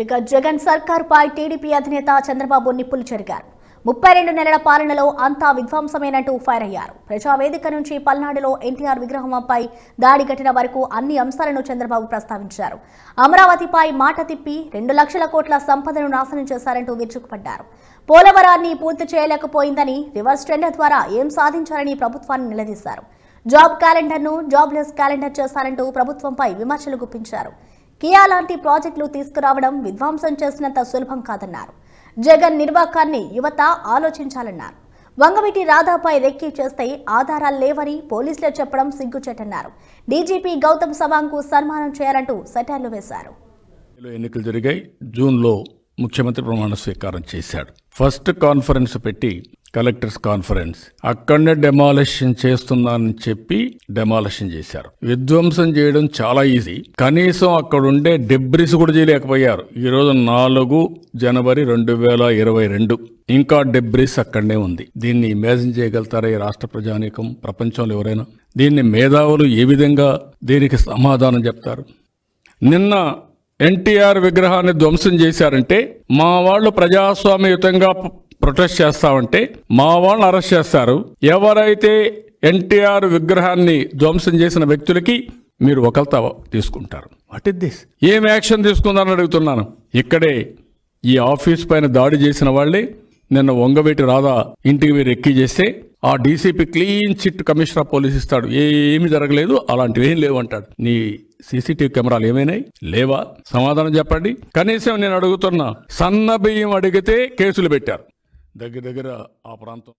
జగన్ జగన్ పై TDP అధినేత చంద్రబాబు నిప్పులు చెరిగారు ముప్పై రెండు నెలల పాలనలో అంతా విధ్వంసమేనంటూ ఫైర్ అయ్యారు ప్రజావేదిక నుంచి పల్నాడులో ఎన్టీఆర్ విగ్రహంపై దాడి ఘటన వరకు అన్ని అంశాలను చంద్రబాబు ప్రస్తావించారు అమరావతిపై మాట తిప్పి రెండు లక్షల కోట్ల సంపదను నాశనం చేశారంటూ విరుచుకుపడ్డారు పోలవరాన్ని పూర్తి చేయలేకపోయిందని రివర్స్ టెండర్ ద్వారా ఏం సాధించారని ప్రభుత్వాన్ని నిలదీశారు జాబ్ క్యాలెండర్ను జాబ్లెస్ క్యాలెండర్ చేశారంటూ ప్రభుత్వంపై విమర్శలు గుప్పించారు కియా లాంటి ప్రాజెక్టులు తీసుకురావడం విధ్వంసం చేసినంత సులభం కాదన్నారు జగన్ నిర్వాకాన్ని యువత ఆలోచించాలన్నారు వంగవీటి రాధాపై రెక్కి చేస్తే ఆధారాలు లేవని పోలీసులు చెప్పడం సిగ్గుచేటన్నారు డీజీపీ గౌతమ్ సవాంగ్కు సన్మానం చేయాలంటూ సెటైర్లు వేశారు ఎన్నికలు జరిగాయి జూన్లో ముఖ్యమంత్రి ప్రమాణ స్వీకారం చేశాడు ఫస్ట్ కాన్ఫరెన్స్ పెట్టి కలెక్టర్స్ కాన్ఫరెన్స్ అక్కడనే డెమాలిషన్ చేస్తున్నానని చెప్పి డెమాలిషన్ చేశారు విధ్వంసం చేయడం చాలా ఈజీ కనీసం అక్కడుండే డెబ్రిస్ కూడా చేయలేకపోయారు ఈరోజు నాలుగు జనవరి రెండు వేల ఇరవై రెండు ఇంకా డెబ్రిస్ అక్కడనే ఉంది దీన్ని ఇమాజిన్ చేయగలుగుతారా ఈ రాష్ట్ర ప్రజానీకం ప్రపంచంలో ఎవరైనా దీన్ని మేధావులు ఏ విధంగా దీనికి సమాధానం చెప్తారు నిన్న ఎన్టీఆర్ విగ్రహాన్ని ధ్వంసం చేశారంటే మా వాళ్ళు ప్రజాస్వామ్యయుతంగా ప్రొటెస్ట్ చేస్తామంటే మా వాళ్ళని అరెస్ట్ చేస్తారు ఎవరైతే ఎన్టీఆర్ విగ్రహాన్ని ధ్వంసం చేసిన వ్యక్తులకి మీరు ఒకరితో తీసుకుంటారు వాట్ ఇస్ దిస్ ఏం యాక్షన్ తీసుకుందామని అడుగుతున్నాను ఇక్కడే ఈ ఆఫీస్ పైన దాడి చేసిన వాళ్ళే నిన్న వంగవేటి రాధా ఇంటికి మీరు ఎక్కి చేస్తే ఆ DCP clean chit commissioner police ఇస్తాడు ఏమి జరగలేదు అలాంటివి ఏం లేవు అంటాడు నీ సీసీటీవీ కెమెరాలు ఏమైనాయి లేవా సమాధానం చెప్పండి కనీసం నేను అడుగుతున్నా సన్న బియ్యం అడిగితే కేసులు పెట్టారు దగ్గర దగ్గర ఆ ప్రాంతం